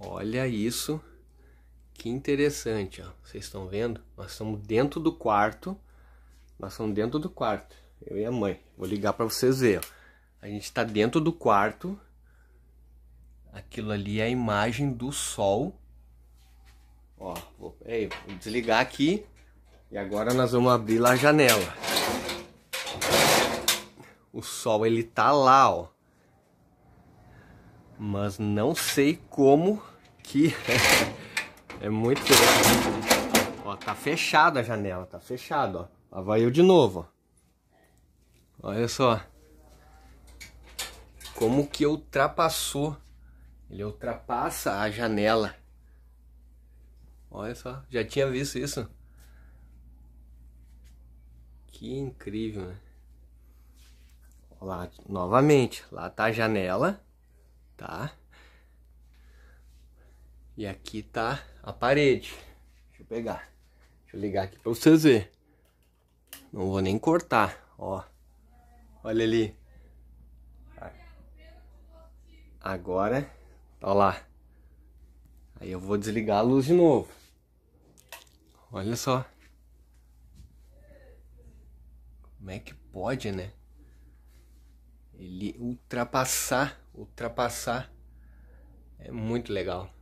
Olha isso. Que interessante, ó. Vocês estão vendo? Nós estamos dentro do quarto. Nós estamos dentro do quarto. Eu e a mãe. Vou ligar para vocês verem. A gente está dentro do quarto. Aquilo ali é a imagem do sol. Ó, vou, vou desligar aqui. E agora nós vamos abrir lá a janela. O sol ele tá lá, ó. Mas não sei como aqui é muito Ó, tá fechada a janela, tá fechado, ó. Lá vai eu de novo, ó. Olha só. Como que ultrapassou. Ele ultrapassa a janela. Olha só, já tinha visto isso. Que incrível, né? Lá, novamente, lá tá a janela, tá? E aqui tá a parede. Deixa eu pegar. Deixa eu ligar aqui para vocês verem. Não vou nem cortar, ó. Olha ali. Agora, tá lá. Aí eu vou desligar a luz de novo. Olha só. Como é que pode, né? Ele ultrapassar, ultrapassar. É muito legal.